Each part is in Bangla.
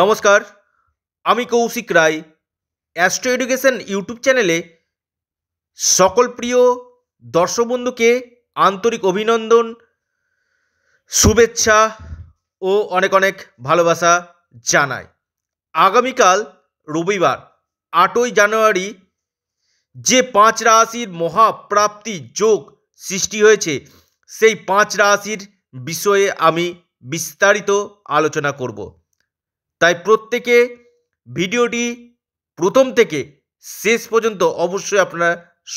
নমস্কার আমি Koushik Roy astro education YouTube চ্যানেলে সকল প্রিয় দর্শক বন্ধুকে আন্তরিক অভিনন্দন শুভেচ্ছা ও অনেক অনেক ভালোবাসা জানাই আগামীকাল রবিবার আটই জানুয়ারি যে পাঁচ রাশির মহাপ্রাপ্তি যোগ সৃষ্টি হয়েছে সেই পাঁচ রাশির বিষয়ে আমি বিস্তারিত আলোচনা করব তাই প্রত্যেকে ভিডিওটি প্রথম থেকে শেষ পর্যন্ত অবশ্যই আপনারা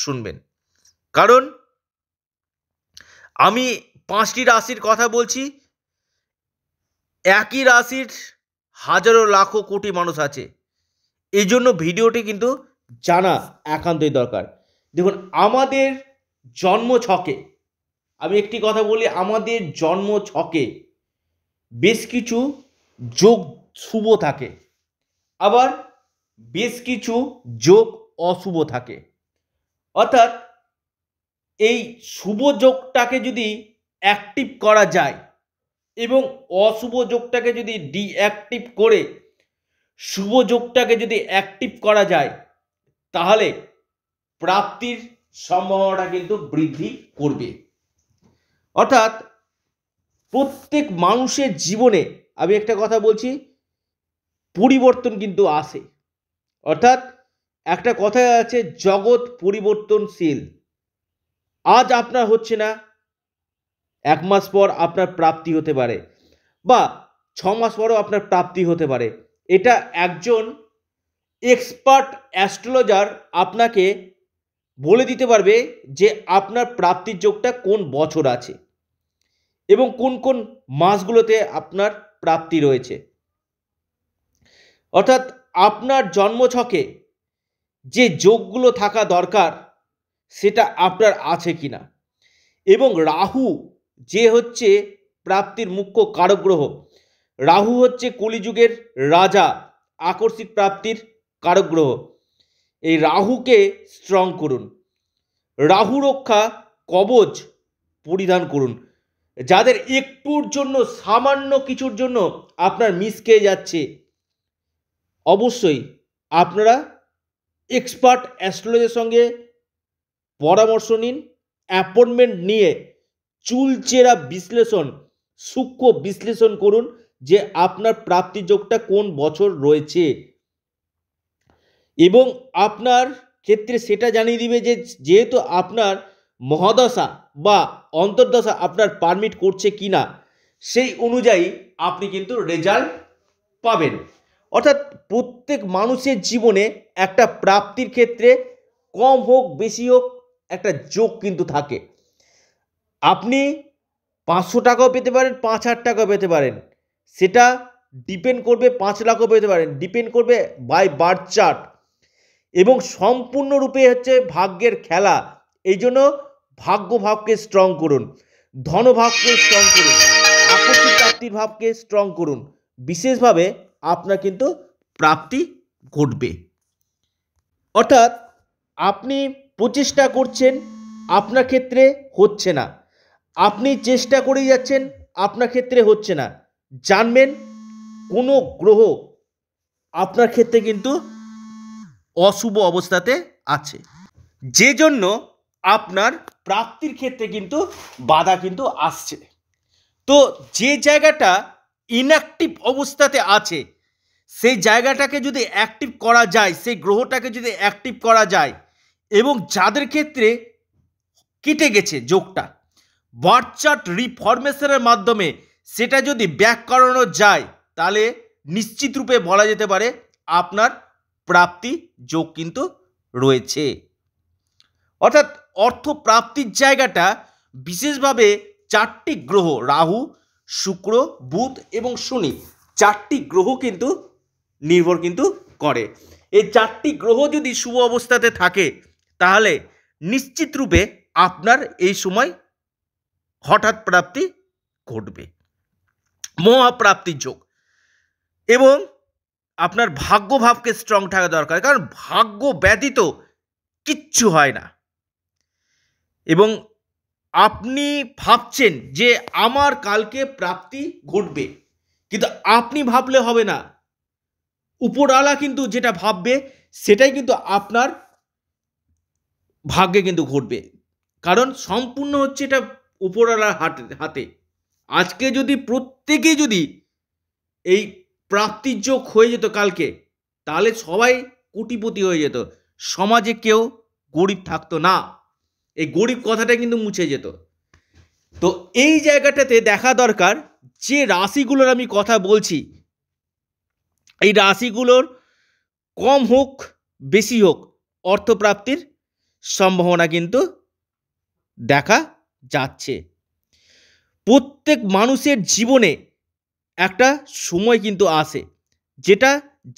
শুনবেন কারণ আমি পাঁচটি রাশির কথা বলছি একই রাশির হাজারো লাখো কোটি মানুষ আছে এই জন্য ভিডিওটি কিন্তু জানা একান্তই দরকার দেখুন আমাদের জন্ম ছকে আমি একটি কথা বলি আমাদের জন্ম ছকে বেশ কিছু যোগ শুভ থাকে আবার বেশ কিছু যোগ অশুভ থাকে অর্থাৎ এই শুভ যোগটাকে যদি অ্যাক্টিভ করা যায় এবং অশুভ যোগটাকে যদি ডিঅ্যাক্টিভ করে শুভ যোগটাকে যদি অ্যাক্টিভ করা যায় তাহলে প্রাপ্তির সম্ভাবনাটা কিন্তু বৃদ্ধি করবে অর্থাৎ প্রত্যেক মানুষের জীবনে আমি একটা কথা বলছি পরিবর্তন কিন্তু আসে অর্থাৎ একটা কথা আছে জগৎ পরিবর্তনশীল আজ আপনার হচ্ছে না এক মাস পর আপনার প্রাপ্তি হতে পারে বা ছ মাস পরও আপনার প্রাপ্তি হতে পারে এটা একজন এক্সপার্ট অ্যাস্ট্রোলজার আপনাকে বলে দিতে পারবে যে আপনার প্রাপ্তির যোগটা কোন বছর আছে এবং কোন কোন মাসগুলোতে আপনার প্রাপ্তি রয়েছে অর্থাৎ আপনার জন্মছকে যে যোগগুলো থাকা দরকার সেটা আপনার আছে কি না এবং রাহু যে হচ্ছে প্রাপ্তির মুখ্য কারগ্রহ রাহু হচ্ছে কলিযুগের রাজা আকর্ষিক প্রাপ্তির কারগ্রহ এই রাহুকে স্ট্রং করুন রাহু রক্ষা কবচ পরিধান করুন যাদের একটুর জন্য সামান্য কিছুর জন্য আপনার খেয়ে যাচ্ছে অবশ্যই আপনারা এক্সপার্ট অ্যাস্ট্রোলজের সঙ্গে পরামর্শ নিন অ্যাপয়েন্টমেন্ট নিয়ে চুলচেরা বিশ্লেষণ সূক্ষ্ম বিশ্লেষণ করুন যে আপনার প্রাপ্তিযোগটা কোন বছর রয়েছে এবং আপনার ক্ষেত্রে সেটা জানিয়ে দিবে যে যেহেতু আপনার মহাদশা বা অন্তর্দশা আপনার পারমিট করছে কি না সেই অনুযায়ী আপনি কিন্তু রেজাল্ট পাবেন অর্থাৎ প্রত্যেক মানুষের জীবনে একটা প্রাপ্তির ক্ষেত্রে কম হোক বেশি হোক একটা যোগ কিন্তু থাকে আপনি পাঁচশো টাকাও পেতে পারেন পাঁচ হাজার টাকাও পেতে পারেন সেটা ডিপেন্ড করবে পাঁচ লাখও পেতে পারেন ডিপেন্ড করবে বাই বার্থ চার্ট এবং সম্পূর্ণরূপে হচ্ছে ভাগ্যের খেলা এই জন্য ভাগ্য ভাবকে স্ট্রং করুন ধনভাবকে স্ট্রং করুন আকর্ষণ প্রাপ্তির ভাবকে স্ট্রং করুন বিশেষভাবে আপনার কিন্তু প্রাপ্তি ঘটবে অর্থাৎ আপনি প্রচেষ্টা করছেন আপনার ক্ষেত্রে হচ্ছে না আপনি চেষ্টা করেই যাচ্ছেন আপনার ক্ষেত্রে হচ্ছে না জানবেন কোনো গ্রহ আপনার ক্ষেত্রে কিন্তু অশুভ অবস্থাতে আছে যে জন্য আপনার প্রাপ্তির ক্ষেত্রে কিন্তু বাধা কিন্তু আসছে তো যে জায়গাটা ইনঅ্যাক্টিভ অবস্থাতে আছে সেই জায়গাটাকে যদি অ্যাক্টিভ করা যায় সেই গ্রহটাকে যদি অ্যাক্টিভ করা যায় এবং যাদের ক্ষেত্রে কেটে গেছে যোগটা বার্থচার্ট রিফরমেশনের মাধ্যমে সেটা যদি ব্যাক করানো যায় তাহলে নিশ্চিত রূপে বলা যেতে পারে আপনার প্রাপ্তি যোগ কিন্তু রয়েছে অর্থাৎ অর্থ প্রাপ্তির জায়গাটা বিশেষভাবে চারটি গ্রহ রাহু শুক্র বুধ এবং শনি চারটি গ্রহ কিন্তু নির্ভর কিন্তু করে এই চারটি গ্রহ যদি শুভ অবস্থাতে থাকে তাহলে নিশ্চিত রূপে আপনার এই সময় হঠাৎ প্রাপ্তি ঘটবে মহাপ্রাপ্তির যোগ এবং আপনার ভাগ্যভাবকে স্ট্রং থাকা দরকার কারণ ভাগ্য ব্যতীত কিচ্ছু হয় না এবং আপনি ভাবছেন যে আমার কালকে প্রাপ্তি ঘটবে কিন্তু আপনি ভাবলে হবে না উপরওয়ালা কিন্তু যেটা ভাববে সেটাই কিন্তু আপনার ভাগ্যে কিন্তু ঘটবে কারণ সম্পূর্ণ হচ্ছে এটা উপরওয়ালার হাতে হাতে আজকে যদি প্রত্যেকে যদি এই প্রাপ্তির যোগ হয়ে যেত কালকে তাহলে সবাই কোটিপতি হয়ে যেত সমাজে কেউ গরিব থাকতো না এই গরিব কথাটা কিন্তু মুছে যেত তো এই জায়গাটাতে দেখা দরকার যে রাশিগুলোর আমি কথা বলছি এই রাশিগুলোর কম হোক বেশি হোক অর্থপ্রাপ্তির সম্ভাবনা কিন্তু দেখা যাচ্ছে প্রত্যেক মানুষের জীবনে একটা সময় কিন্তু আসে যেটা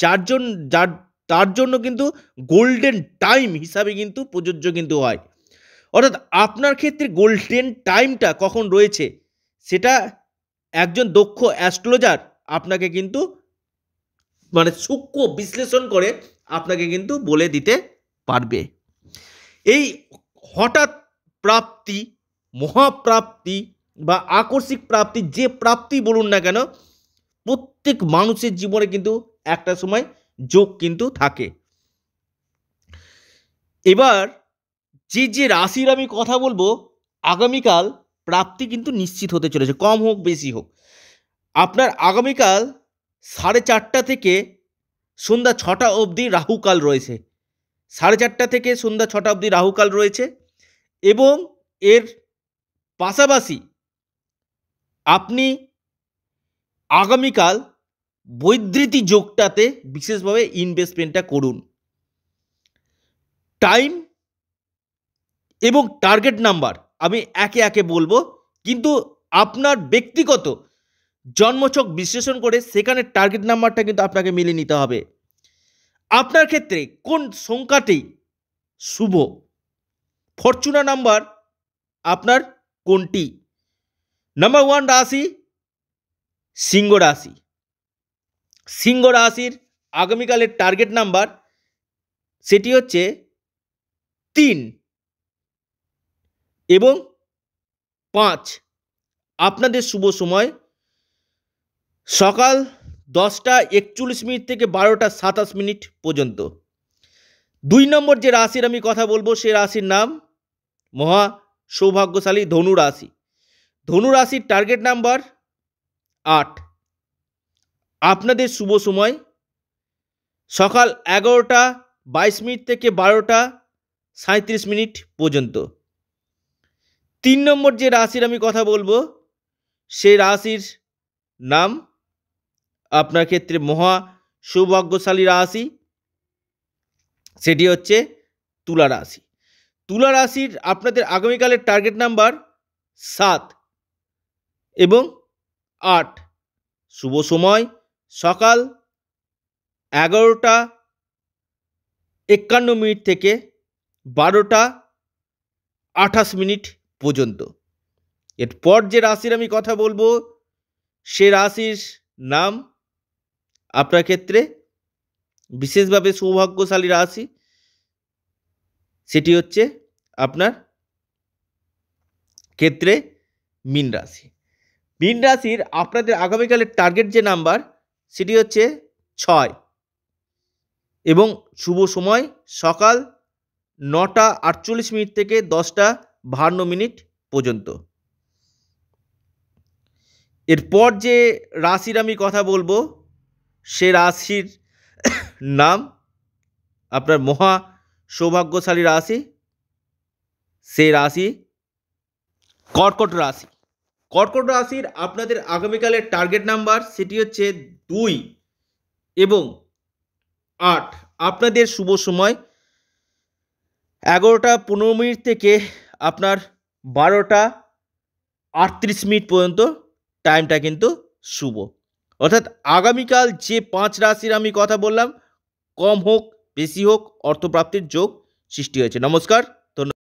যার জন্য যার তার জন্য কিন্তু গোল্ডেন টাইম হিসাবে কিন্তু প্রযোজ্য কিন্তু হয় অর্থাৎ আপনার ক্ষেত্রে গোল্ডেন টাইমটা কখন রয়েছে সেটা একজন দক্ষ অ্যাস্ট্রোলজার আপনাকে কিন্তু মানে সূক্ষ্ম বিশ্লেষণ করে আপনাকে কিন্তু বলে দিতে পারবে এই হঠাৎ প্রাপ্তি মহাপ্রাপ্তি বা আকস্মিক প্রাপ্তি যে প্রাপ্তি বলুন না কেন প্রত্যেক মানুষের জীবনে কিন্তু একটা সময় যোগ কিন্তু থাকে এবার যে যে রাশির আমি কথা বলবো আগামীকাল প্রাপ্তি কিন্তু নিশ্চিত হতে চলেছে কম হোক বেশি হোক আপনার আগামীকাল সাড়ে চারটা থেকে সন্ধ্যা ছটা অবধি রাহুকাল রয়েছে সাড়ে চারটা থেকে সন্ধ্যা ছটা অবধি রাহুকাল রয়েছে এবং এর পাশাপাশি আপনি আগামীকাল বৈদ্যুতি যোগটাতে বিশেষভাবে ইনভেস্টমেন্টটা করুন টাইম এবং টার্গেট নাম্বার আমি একে একে বলবো কিন্তু আপনার ব্যক্তিগত জন্মচক বিশ্লেষণ করে সেখানে টার্গেট নাম্বারটা কিন্তু আপনাকে মিলে নিতে হবে আপনার ক্ষেত্রে কোন সংখ্যাটি শুভ ফরচুনা নাম্বার আপনার কোনটি নাম্বার ওয়ান রাশি সিংহ রাশি সিংহ রাশির আগামীকালের টার্গেট নাম্বার সেটি হচ্ছে তিন এবং পাঁচ আপনাদের শুভ সময় সকাল দশটা একচল্লিশ মিনিট থেকে বারোটা সাতাশ মিনিট পর্যন্ত দুই নম্বর যে রাশির আমি কথা বলবো সে রাশির নাম মহা সৌভাগ্যশালী ধনু রাশি ধনু রাশির টার্গেট নাম্বার আট আপনাদের শুভ সময় সকাল এগারোটা বাইশ মিনিট থেকে বারোটা সাঁত্রিশ মিনিট পর্যন্ত তিন নম্বর যে রাশির আমি কথা বলবো সে রাশির নাম আপনার ক্ষেত্রে মহা সৌভাগ্যশালী রাশি সেটি হচ্ছে তুলা রাশি তুলা রাশির আপনাদের আগামীকালের টার্গেট নাম্বার সাত এবং আট শুভ সময় সকাল এগারোটা একান্ন মিনিট থেকে বারোটা আঠাশ মিনিট পর্যন্ত এরপর যে রাশির আমি কথা বলবো সে রাশির নাম আপনার ক্ষেত্রে বিশেষভাবে সৌভাগ্যশালী রাশি সেটি হচ্ছে আপনার ক্ষেত্রে মিন রাশি মিন রাশির আপনাদের আগামীকালের টার্গেট যে নাম্বার সেটি হচ্ছে ছয় এবং শুভ সময় সকাল নটা আটচল্লিশ মিনিট থেকে দশটা বাহান্ন মিনিট পর্যন্ত এরপর যে রাশির আমি কথা বলবো সে রাশির নাম আপনার মহা সৌভাগ্যশালী রাশি সে রাশি কর্কট রাশি কর্কট রাশির আপনাদের আগামীকালের টার্গেট নাম্বার সেটি হচ্ছে দুই এবং আট আপনাদের শুভ সময় এগারোটা পনেরো মিনিট থেকে আপনার বারোটা আটত্রিশ মিনিট পর্যন্ত টাইমটা কিন্তু শুভ অর্থাৎ আগামীকাল যে পাঁচ রাশির আমি কথা বললাম কম হোক বেশি হোক অর্থপ্রাপ্তির যোগ সৃষ্টি হয়েছে নমস্কার